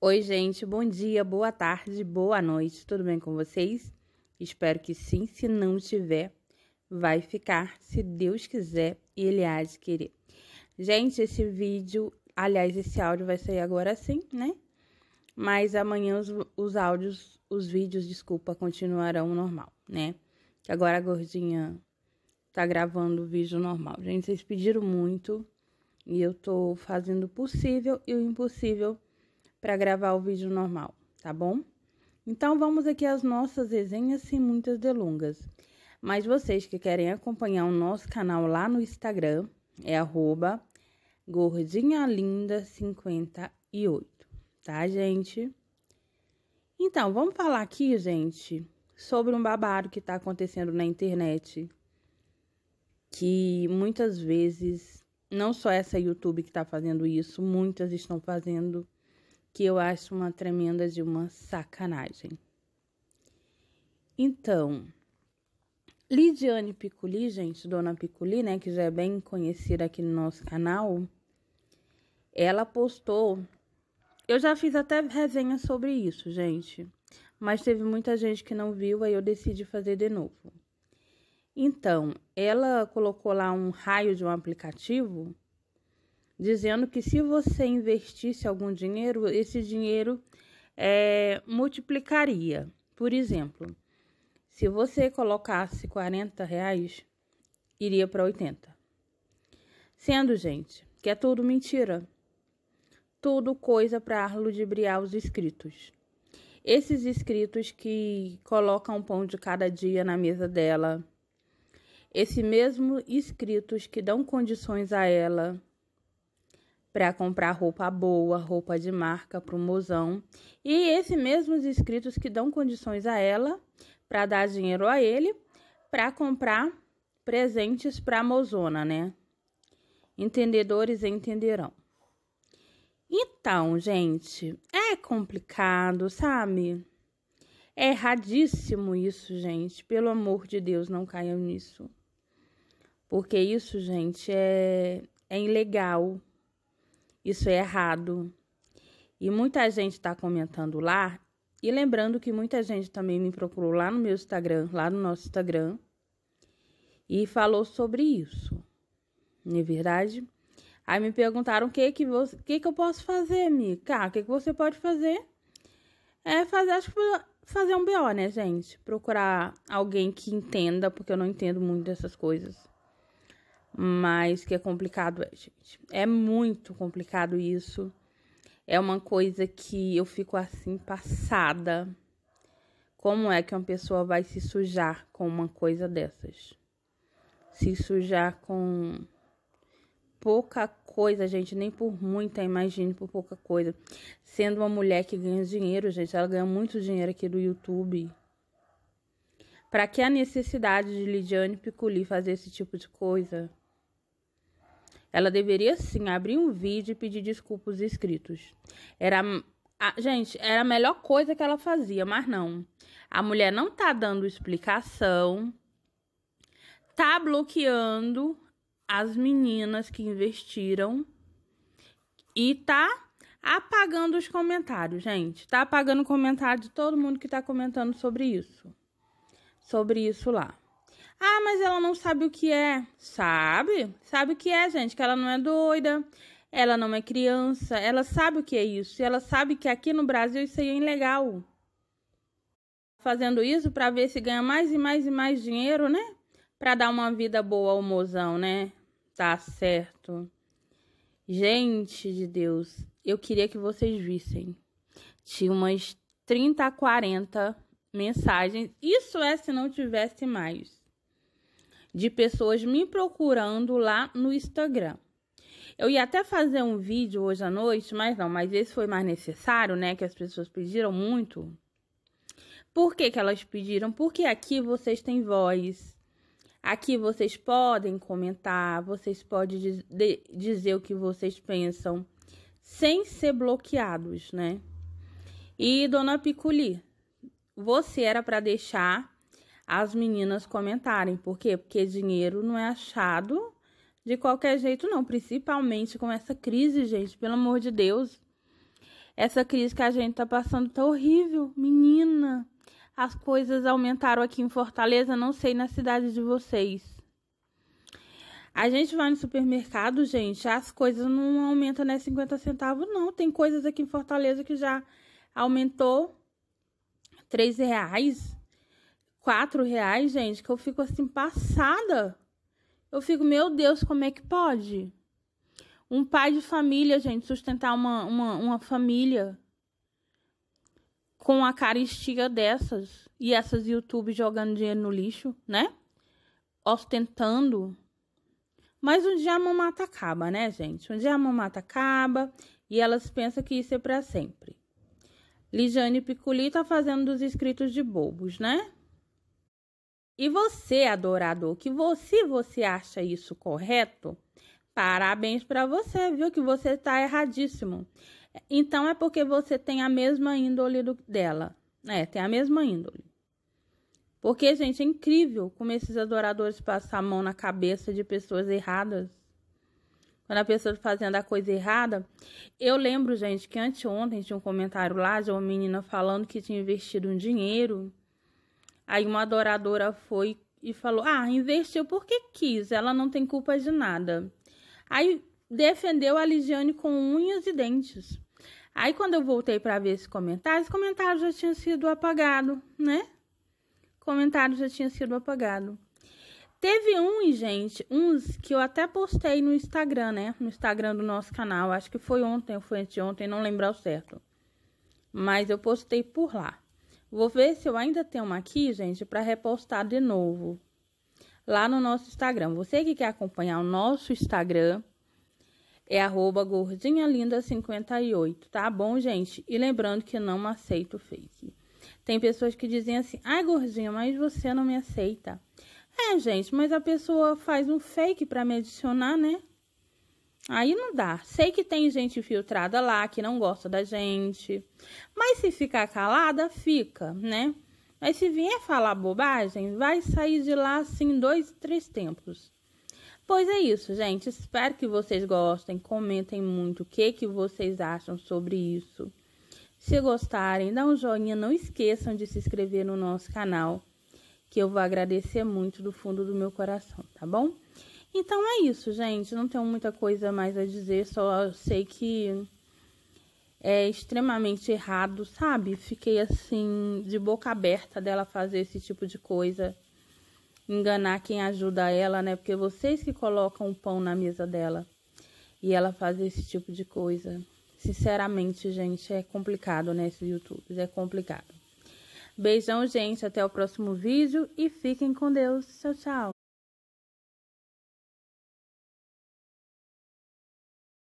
Oi, gente, bom dia, boa tarde, boa noite, tudo bem com vocês? Espero que sim, se não tiver, vai ficar, se Deus quiser, e ele há de querer. Gente, esse vídeo, aliás, esse áudio vai sair agora sim, né? Mas amanhã os, os áudios, os vídeos, desculpa, continuarão normal, né? Que agora a gordinha tá gravando o vídeo normal. Gente, vocês pediram muito e eu tô fazendo o possível e o impossível para gravar o vídeo normal, tá bom? Então vamos aqui às nossas resenhas sem muitas delongas. Mas vocês que querem acompanhar o nosso canal lá no Instagram, é gordinhalinda58, tá, gente? Então, vamos falar aqui, gente, sobre um babado que tá acontecendo na internet. Que muitas vezes, não só essa YouTube que tá fazendo isso, muitas estão fazendo que eu acho uma tremenda de uma sacanagem. Então, Lidiane Piculi, gente, dona Piculi, né, que já é bem conhecida aqui no nosso canal, ela postou. Eu já fiz até resenha sobre isso, gente, mas teve muita gente que não viu, aí eu decidi fazer de novo. Então, ela colocou lá um raio de um aplicativo dizendo que se você investisse algum dinheiro, esse dinheiro é, multiplicaria. Por exemplo, se você colocasse 40 reais, iria para 80. Sendo, gente, que é tudo mentira. Tudo coisa para ludibriar os inscritos. Esses inscritos que colocam pão de cada dia na mesa dela, esses mesmos inscritos que dão condições a ela, para comprar roupa boa, roupa de marca para o mozão. E esses mesmos inscritos que dão condições a ela para dar dinheiro a ele para comprar presentes para a mozona, né? Entendedores entenderão. Então, gente, é complicado, sabe? É erradíssimo isso, gente. Pelo amor de Deus, não caiam nisso. Porque isso, gente, é, é ilegal. Isso é errado. E muita gente está comentando lá. E lembrando que muita gente também me procurou lá no meu Instagram, lá no nosso Instagram, e falou sobre isso. Não é verdade? Aí me perguntaram o que que, você, que que eu posso fazer, Mica? O ah, que que você pode fazer? É fazer, acho que fazer um BO, né, gente? Procurar alguém que entenda, porque eu não entendo muito dessas coisas. Mas que é complicado, é, gente. É muito complicado isso. É uma coisa que eu fico assim passada. Como é que uma pessoa vai se sujar com uma coisa dessas? Se sujar com pouca coisa, gente, nem por muita, imagine por pouca coisa. Sendo uma mulher que ganha dinheiro, gente, ela ganha muito dinheiro aqui do YouTube. Para que a necessidade de Lidiane Piculi fazer esse tipo de coisa? Ela deveria sim abrir um vídeo e pedir desculpas aos inscritos. Era a, gente, era a melhor coisa que ela fazia, mas não. A mulher não tá dando explicação, tá bloqueando as meninas que investiram e tá apagando os comentários, gente. Tá apagando o comentário de todo mundo que tá comentando sobre isso. Sobre isso lá. Ah, mas ela não sabe o que é. Sabe? Sabe o que é, gente, que ela não é doida, ela não é criança, ela sabe o que é isso. E ela sabe que aqui no Brasil isso aí é ilegal. Fazendo isso para ver se ganha mais e mais e mais dinheiro, né? Para dar uma vida boa ao mozão, né? Tá certo. Gente de Deus, eu queria que vocês vissem. Tinha umas 30 40 mensagens. Isso é se não tivesse mais de pessoas me procurando lá no Instagram. Eu ia até fazer um vídeo hoje à noite, mas não, mas esse foi mais necessário, né? Que as pessoas pediram muito. Por que, que elas pediram? Porque aqui vocês têm voz. Aqui vocês podem comentar, vocês podem diz, de, dizer o que vocês pensam, sem ser bloqueados, né? E, dona Piculi, você era para deixar as meninas comentarem. Por quê? Porque dinheiro não é achado de qualquer jeito, não. Principalmente com essa crise, gente. Pelo amor de Deus. Essa crise que a gente tá passando tá horrível. Menina, as coisas aumentaram aqui em Fortaleza. Não sei na cidade de vocês. A gente vai no supermercado, gente, as coisas não aumentam, né? 50 centavos, não. Tem coisas aqui em Fortaleza que já aumentou 3 reais quatro reais, gente, que eu fico assim passada. Eu fico, meu Deus, como é que pode? Um pai de família, gente, sustentar uma, uma, uma família com a caristia dessas e essas YouTube jogando dinheiro no lixo, né? Ostentando. Mas um dia a mamata acaba, né, gente? Um dia a mamata acaba e elas pensam que isso é para sempre. Lijane Piculi tá fazendo dos escritos de bobos, né? E você, adorador, que você, você acha isso correto? Parabéns para você, viu que você está erradíssimo. Então é porque você tem a mesma índole do, dela. É, tem a mesma índole. Porque, gente, é incrível como esses adoradores passam a mão na cabeça de pessoas erradas. Quando a pessoa está fazendo a coisa errada. Eu lembro, gente, que anteontem tinha um comentário lá de uma menina falando que tinha investido um dinheiro Aí uma adoradora foi e falou: Ah, investiu porque quis, ela não tem culpa de nada. Aí defendeu a Ligiane com unhas e dentes. Aí quando eu voltei para ver esse comentário, esse comentário já tinha sido apagado, né? O comentário já tinha sido apagado. Teve um, gente, uns que eu até postei no Instagram, né? No Instagram do nosso canal. Acho que foi ontem ou foi anteontem, não lembro ao certo. Mas eu postei por lá. Vou ver se eu ainda tenho uma aqui, gente, para repostar de novo lá no nosso Instagram. Você que quer acompanhar o nosso Instagram é gordinhalinda58, tá bom, gente? E lembrando que não aceito fake. Tem pessoas que dizem assim: ai, gordinha, mas você não me aceita. É, gente, mas a pessoa faz um fake para me adicionar, né? Aí não dá. Sei que tem gente infiltrada lá que não gosta da gente. Mas se ficar calada, fica, né? Mas se vier falar bobagem, vai sair de lá assim dois, três tempos. Pois é isso, gente. Espero que vocês gostem. Comentem muito o que, que vocês acham sobre isso. Se gostarem, dá um joinha. Não esqueçam de se inscrever no nosso canal, que eu vou agradecer muito do fundo do meu coração, tá bom? Então é isso, gente. Não tenho muita coisa mais a dizer, só sei que é extremamente errado, sabe? Fiquei assim, de boca aberta dela fazer esse tipo de coisa. Enganar quem ajuda ela, né? Porque vocês que colocam o pão na mesa dela e ela fazer esse tipo de coisa. Sinceramente, gente, é complicado, né? Esse YouTube é complicado. Beijão, gente. Até o próximo vídeo e fiquem com Deus. Tchau, tchau.